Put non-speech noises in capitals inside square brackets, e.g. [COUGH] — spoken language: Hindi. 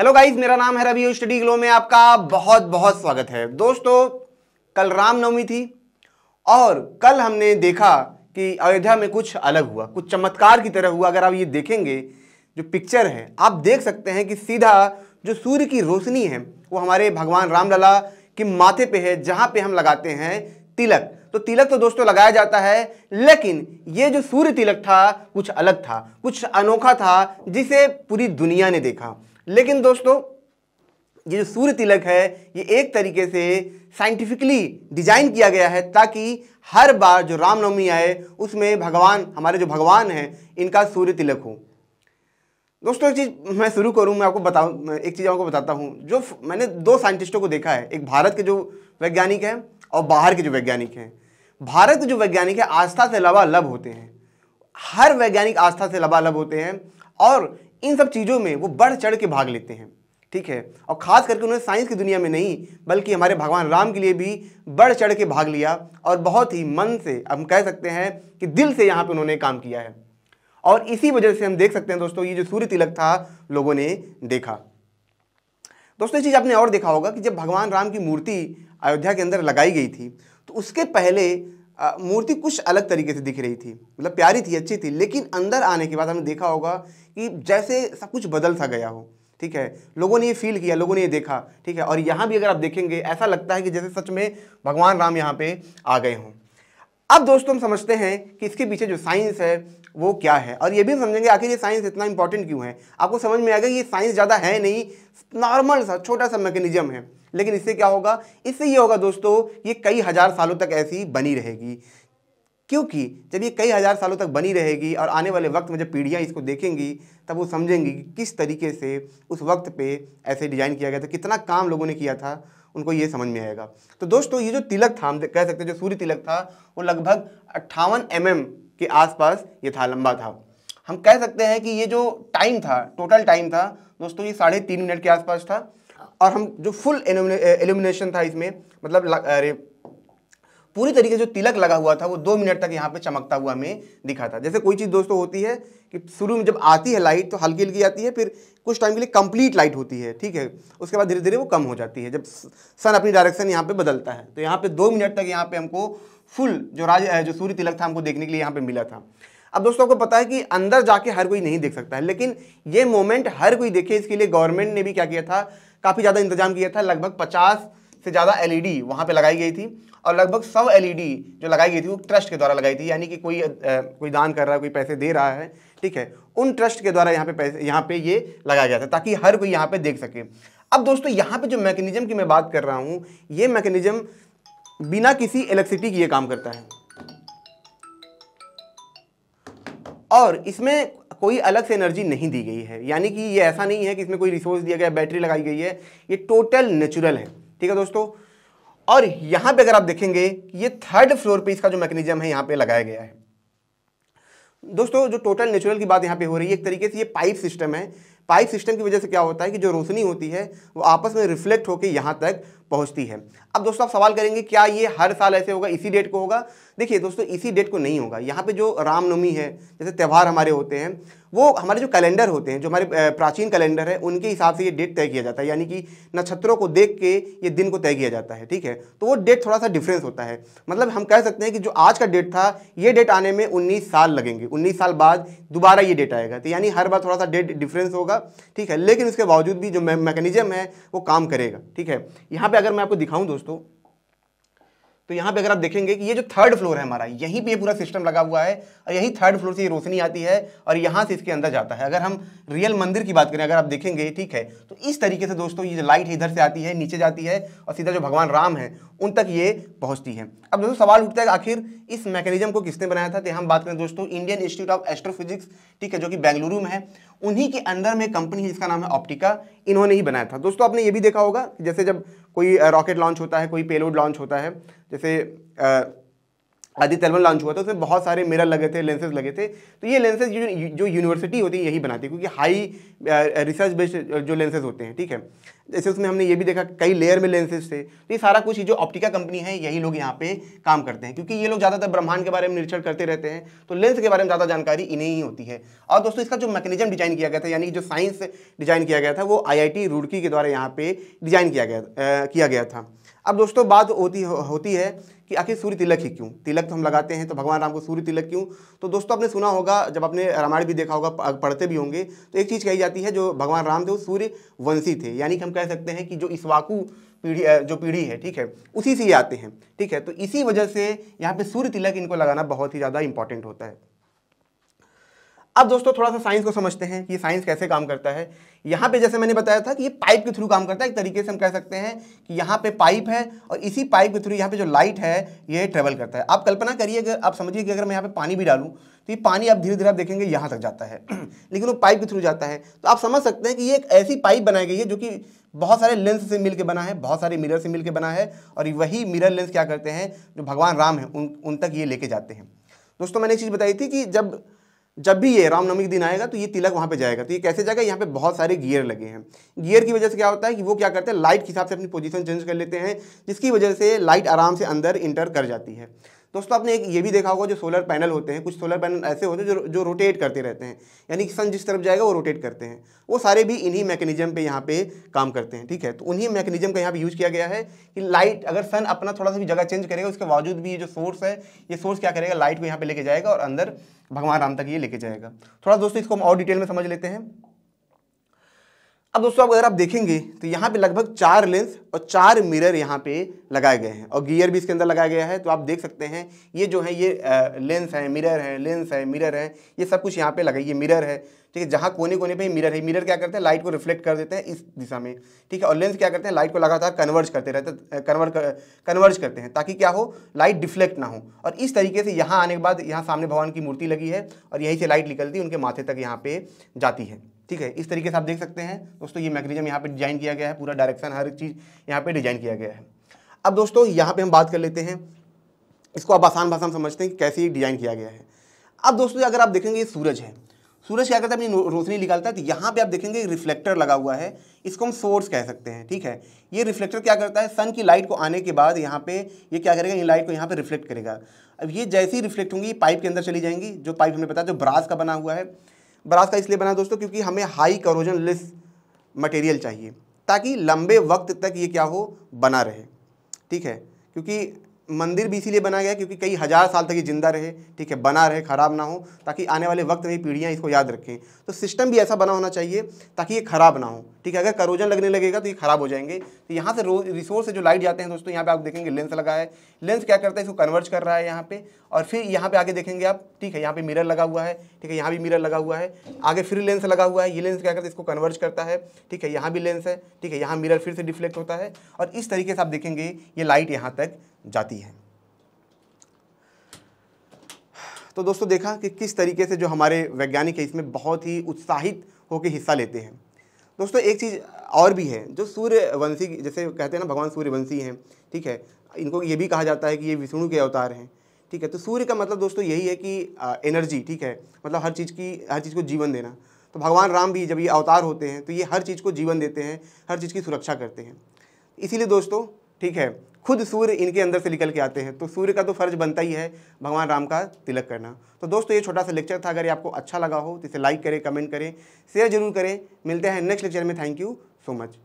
हेलो गाइस मेरा नाम है रवि स्टडी ग्लो में आपका बहुत बहुत स्वागत है दोस्तों कल रामनवमी थी और कल हमने देखा कि अयोध्या में कुछ अलग हुआ कुछ चमत्कार की तरह हुआ अगर आप ये देखेंगे जो पिक्चर है आप देख सकते हैं कि सीधा जो सूर्य की रोशनी है वो हमारे भगवान रामलला के माथे पे है जहाँ पे हम लगाते हैं तिलक तो तिलक तो दोस्तों लगाया जाता है लेकिन ये जो सूर्य तिलक था कुछ अलग था कुछ अनोखा था जिसे पूरी दुनिया ने देखा लेकिन दोस्तों ये जो सूर्य तिलक है ये एक तरीके से साइंटिफिकली डिजाइन किया गया है ताकि हर बार जो रामनवमी आए उसमें भगवान हमारे जो भगवान हैं इनका सूर्य तिलक हो दोस्तों एक चीज़ मैं शुरू करूँ मैं आपको बताऊँ एक चीज़ आपको बताता हूँ जो मैंने दो साइंटिस्टों को देखा है एक भारत के जो वैज्ञानिक हैं और बाहर के जो वैज्ञानिक हैं भारत के जो वैज्ञानिक है आस्था से लबालब होते हैं हर वैज्ञानिक आस्था से लबालब होते हैं और इन सब चीज़ों में वो बढ़ चढ़ के भाग लेते हैं ठीक है और ख़ास करके उन्होंने साइंस की दुनिया में नहीं बल्कि हमारे भगवान राम के लिए भी बढ़ चढ़ के भाग लिया और बहुत ही मन से हम कह सकते हैं कि दिल से यहाँ पर उन्होंने काम किया है और इसी वजह से हम देख सकते हैं दोस्तों ये जो सूर्य तिलक था लोगों ने देखा दोस्तों ये चीज़ आपने और देखा होगा कि जब भगवान राम की मूर्ति अयोध्या के अंदर लगाई गई थी तो उसके पहले मूर्ति कुछ अलग तरीके से दिख रही थी मतलब प्यारी थी अच्छी थी लेकिन अंदर आने के बाद हमने देखा होगा कि जैसे सब कुछ बदल सा गया हो ठीक है लोगों ने ये फील किया लोगों ने ये देखा ठीक है और यहाँ भी अगर आप देखेंगे ऐसा लगता है कि जैसे सच में भगवान राम यहाँ पे आ गए हों अब दोस्तों हम समझते हैं कि इसके पीछे जो साइंस है वो क्या है और ये भी हम समझेंगे आखिर ये साइंस इतना इंपॉर्टेंट क्यों है आपको समझ में आएगा कि ये साइंस ज़्यादा है नहीं नॉर्मल सा छोटा सा मैकेनिज्म है लेकिन इससे क्या होगा इससे ये होगा दोस्तों ये कई हज़ार सालों तक ऐसी बनी रहेगी क्योंकि जब ये कई हज़ार सालों तक बनी रहेगी और आने वाले वक्त में जब पीढ़ियाँ इसको देखेंगी तब वो समझेंगी कि किस तरीके से उस वक्त पे ऐसे डिज़ाइन किया गया था कितना काम लोगों ने किया था उनको ये समझ में आएगा तो दोस्तों ये जो तिलक था हम कह सकते हैं जो सूर्य तिलक था वो लगभग अट्ठावन एम mm के आसपास ये था लंबा था हम कह सकते हैं कि ये जो टाइम था टोटल टाइम था दोस्तों ये साढ़े तीन मिनट के आसपास था और हम जो फुल एल्यूमिनेशन था इसमें मतलब पूरी तरीके से जो तिलक लगा हुआ था वो दो मिनट तक यहाँ पे चमकता हुआ हमें दिखा था जैसे कोई चीज़ दोस्तों होती है कि शुरू में जब आती है लाइट तो हल्की हल्की आती है फिर कुछ टाइम के लिए कंप्लीट लाइट होती है ठीक है उसके बाद धीरे धीरे वो कम हो जाती है जब सन अपनी डायरेक्शन यहाँ पर बदलता है तो यहाँ पर दो मिनट तक यहाँ पे हमको फुल जो राज जो सूर्य तिलक था हमको देखने के लिए यहाँ पर मिला था अब दोस्तों आपको पता है कि अंदर जाके हर कोई नहीं देख सकता है लेकिन ये मोमेंट हर कोई देखे इसके लिए गवर्नमेंट ने भी क्या किया था काफ़ी ज़्यादा इंतजाम किया था लगभग पचास से ज़्यादा एलईडी e वहाँ पर लगाई गई थी और लगभग सौ एलईडी e जो लगाई गई थी वो ट्रस्ट के द्वारा लगाई थी यानी कि कोई आ, कोई दान कर रहा है कोई पैसे दे रहा है ठीक है उन ट्रस्ट के द्वारा यहाँ पे पैसे यहाँ पे ये लगाया गया था ताकि हर कोई यहाँ पे देख सके अब दोस्तों यहाँ पे जो मैकेनिज्म की मैं बात कर रहा हूँ ये मैकेनिज्म बिना किसी इलेक्ट्रिसिटी की ये काम करता है और इसमें कोई अलग से एनर्जी नहीं दी गई है यानी कि ये ऐसा नहीं है कि इसमें कोई रिसोर्स दिया गया बैटरी लगाई गई है ये टोटल नेचुरल है ठीक है दोस्तों और यहां पे अगर आप देखेंगे ये थर्ड फ्लोर पे इसका जो मैकेनिज्म है यहां पे लगाया गया है दोस्तों जो टोटल नेचुरल की बात यहाँ पे हो रही है एक तरीके से ये पाइप सिस्टम है पाइप सिस्टम की वजह से क्या होता है कि जो रोशनी होती है वो आपस में रिफ्लेक्ट होकर यहां तक पहुंचती है अब दोस्तों आप सवाल करेंगे क्या ये हर साल ऐसे होगा इसी डेट को होगा देखिए दोस्तों इसी डेट को नहीं होगा यहाँ पे जो रामनवमी है जैसे त्यौहार हमारे होते हैं वो हमारे जो कैलेंडर होते हैं जो हमारे प्राचीन कैलेंडर है उनके हिसाब से ये डेट तय किया जाता है यानी कि नक्षत्रों को देख के ये दिन को तय किया जाता है ठीक है तो वो डेट थोड़ा सा डिफरेंस होता है मतलब हम कह सकते हैं कि जो आज का डेट था ये डेट आने में उन्नीस साल लगेंगे उन्नीस साल बाद दोबारा ये डेट आएगा तो यानी हर बार थोड़ा सा डेट डिफरेंस होगा ठीक है लेकिन उसके बावजूद भी जो मैकेनिज्म है वो काम करेगा ठीक है यहाँ पर अगर मैं आपको दिखाऊँ दोस्तों तो यहाँ पे अगर आप देखेंगे कि ये जो थर्ड फ्लोर है हमारा यहीं पे ये पूरा सिस्टम लगा हुआ है और यही थर्ड फ्लोर से ये रोशनी आती है और यहाँ से इसके अंदर जाता है अगर हम रियल मंदिर की बात करें अगर आप देखेंगे ठीक है तो इस तरीके से दोस्तों ये जो लाइट इधर से आती है नीचे जाती है और सीधा जो भगवान राम है उन तक ये पहुँचती है अब दोस्तों सवाल उठता है आखिर इस मैकेनिज्म को किसने बनाया था तो हम बात करें दोस्तों इंडियन इंस्टीट्यूट ऑफ एस्ट्रोफिजिक्स ठीक है जो कि बेंगलुरु में है उन्हीं के अंदर में कंपनी है जिसका नाम है ऑप्टिका इन्होंने ही बनाया था दोस्तों आपने ये भी देखा होगा जैसे जब कोई रॉकेट लॉन्च होता है कोई पेलोड लॉन्च होता है जैसे आदित्य तेलवन लॉन्च हुआ था उसमें बहुत सारे मिरर लगे थे लेंसेज लगे थे तो ये लेंसेज जो जो यूनिवर्सिटी होती है यही बनाती है क्योंकि हाई रिसर्च बेस्ड जो लेंसेज होते हैं ठीक है जैसे उसमें हमने ये भी देखा कई लेयर में लेंसेज थे तो ये सारा कुछ जो ऑप्टिका कंपनी है यही लोग यहाँ पे काम करते हैं क्योंकि ये लोग ज़्यादातर ब्रह्मांड के बारे में निरीक्षण करते रहते हैं तो लेंस के बारे में ज़्यादा जानकारी इन्हें ही होती है और दोस्तों इसका जो मैकेनिज्म डिजाइन किया गया था यानी जो साइंस डिजाइन किया गया था वो आई रुड़की के द्वारा यहाँ पे डिजाइन किया गया किया गया था अब दोस्तों बात होती होती है कि आखिर सूर्य तिलक ही क्यों तिलक तो हम लगाते हैं तो भगवान राम को सूर्य तिलक क्यों तो दोस्तों आपने सुना होगा जब आपने रामायण भी देखा होगा पढ़ते भी होंगे तो एक चीज़ कही जाती है जो भगवान राम थे वो सूर्य वंशी थे यानी कि हम कह सकते हैं कि जो इसवाकू पीढ़ी जो पीढ़ी है ठीक है उसी से ये आते हैं ठीक है तो इसी वजह से यहाँ पर सूर्य तिलक इनको लगाना बहुत ही ज़्यादा इंपॉर्टेंट होता है अब दोस्तों थोड़ा सा साइंस को समझते हैं कि साइंस कैसे काम करता है यहाँ पे जैसे मैंने बताया था कि ये पाइप के थ्रू काम करता है एक तरीके से हम कह सकते हैं कि यहाँ पे पाइप है और इसी पाइप के थ्रू यहाँ पे जो लाइट है ये ट्रेवल करता है आप कल्पना करिए अगर आप समझिए कि अगर मैं यहाँ पे पानी भी डालूँ तो ये पानी आप धीरे धीरे आप देखेंगे यहाँ तक जाता है [CLEARS THROAT] लेकिन वो पाइप के थ्रू जाता है तो आप समझ सकते हैं कि ये एक ऐसी पाइप बनाई गई है जो कि बहुत सारे लेंस से मिल बना है बहुत सारे मिरर से मिल बना है और वही मिरर लेंस क्या करते हैं जो भगवान राम है उन तक ये लेके जाते हैं दोस्तों मैंने एक चीज़ बताई थी कि जब जब भी ये रामनवमी के दिन आएगा तो ये तिलक वहाँ पे जाएगा तो ये कैसे जाएगा यहाँ पे बहुत सारे गियर लगे हैं गियर की वजह से क्या होता है कि वो क्या करते हैं लाइट के हिसाब से अपनी पोजीशन चेंज कर लेते हैं जिसकी वजह से लाइट आराम से अंदर इंटर कर जाती है दोस्तों आपने एक ये भी देखा होगा जो सोलर पैनल होते हैं कुछ सोलर पैनल ऐसे होते हैं जो जो रोटेट करते रहते हैं यानी कि सन जिस तरफ जाएगा वो रोटेट करते हैं वो सारे भी इन्हीं मैकेनिज्म पे यहाँ पे काम करते हैं ठीक है तो उन्हीं मैकेनिज्म का यहाँ पे यूज़ किया गया है कि लाइट अगर सन अपना थोड़ा सा भी जगह चेंज करेगा उसके बावजूद भी ये जो सोर्स है ये सोर्स क्या करेगा लाइट को यहाँ पर लेके जाएगा और अंदर भगवान राम तक ये लेके जाएगा थोड़ा दोस्तों इसको हम और डिटेल में समझ लेते हैं अब दोस्तों अगर आप देखेंगे तो यहाँ पे लगभग चार लेंस और चार मिरर यहाँ पे लगाए गए हैं और गियर भी इसके अंदर लगाया गया है तो आप देख सकते हैं ये जो है ये लेंस है मिरर है लेंस है मिरर है ये सब कुछ यहाँ पे लगा ये मिरर है ठीक है जहाँ कोने कोने पे मिरर है मिरर क्या करते हैं लाइट को रिफ्लेक्ट कर देते हैं इस दिशा में ठीक है और लेंस क्या करते हैं लाइट को लगातार कन्वर्ज करते रहते कन्वर्ट कन्वर्ज करते हैं ताकि क्या हो लाइट डिफ्लेक्ट ना हो और इस तरीके से यहाँ आने के बाद यहाँ सामने भगवान की मूर्ति लगी है और यहीं से लाइट निकलती उनके माथे तक यहाँ पे जाती है ठीक है इस तरीके से आप देख सकते हैं दोस्तों ये मैकेनिज्म यहाँ पे डिजाइन किया गया है पूरा डायरेक्शन हर एक चीज़ यहाँ पे डिजाइन किया गया है अब दोस्तों यहाँ पे हम बात कर लेते हैं इसको आप आसान भाषा में समझते हैं कि कैसे डिजाइन किया गया है अब दोस्तों अगर आप देखेंगे सूरज है सूरज क्या करता है अपनी रोशनी निकालता है तो यहाँ पे आप देखेंगे रिफ्लेक्टर लगा हुआ है इसको हम सोर्स कह सकते हैं ठीक है ये रिफ्लेक्टर क्या करता है सन की लाइट को आने के बाद यहाँ पे ये क्या करेगा इन लाइट को यहाँ पे रिफ्लेक्ट करेगा अब ये जैसे ही रिफ्लेक्ट होंगी पाइप के अंदर चली जाएंगी जो पाइप हमने बताया जो ब्रास का बना हुआ है ब्रास का इसलिए बना दोस्तों क्योंकि हमें हाई करोजन लेस मटेरियल चाहिए ताकि लंबे वक्त तक ये क्या हो बना रहे ठीक है क्योंकि मंदिर भी इसीलिए बनाया गया क्योंकि कई हज़ार साल तक ये जिंदा रहे ठीक है बना रहे ख़राब ना हो ताकि आने वाले वक्त में पीढ़ियाँ इसको याद रखें तो सिस्टम भी ऐसा बना होना चाहिए ताकि ये ख़राब ना हो ठीक है अगर करोजन लगने लगेगा तो ये ख़राब हो जाएंगे तो यहाँ से रिसोर्स से जो लाइट जाते हैं दोस्तों यहाँ पर आप देखेंगे लेंस लगा है लेंस क्या करता है इसको कन्वर्ज कर रहा है यहाँ पर और फिर यहाँ पर आगे देखेंगे आप ठीक है यहाँ पर मिरर लगा हुआ है ठीक है यहाँ भी मिरर लगा हुआ है आगे फिर लेंस लगा हुआ है ये लेंस क्या करता है इसको कन्वर्ज करता है ठीक है यहाँ भी लेंस है ठीक है यहाँ मिररर फिर से डिफ्लेक्ट होता है और इस तरीके से आप देखेंगे ये लाइट यहाँ तक जाती है तो दोस्तों देखा कि किस तरीके से जो हमारे वैज्ञानिक हैं इसमें बहुत ही उत्साहित होकर हिस्सा लेते हैं दोस्तों एक चीज़ और भी है जो सूर्यवंशी जैसे कहते हैं ना भगवान सूर्यवंशी हैं ठीक है इनको ये भी कहा जाता है कि ये विष्णु के अवतार हैं ठीक है तो सूर्य का मतलब दोस्तों यही है कि आ, एनर्जी ठीक है मतलब हर चीज़ की हर चीज़ को जीवन देना तो भगवान राम भी जब ये अवतार होते हैं तो ये हर चीज़ को जीवन देते हैं हर चीज़ की सुरक्षा करते हैं इसीलिए दोस्तों ठीक है खुद सूर्य इनके अंदर से निकल के आते हैं तो सूर्य का तो फर्ज बनता ही है भगवान राम का तिलक करना तो दोस्तों ये छोटा सा लेक्चर था अगर ये आपको अच्छा लगा हो तो इसे लाइक करें कमेंट करें शेयर जरूर करें मिलते हैं नेक्स्ट लेक्चर में थैंक यू सो मच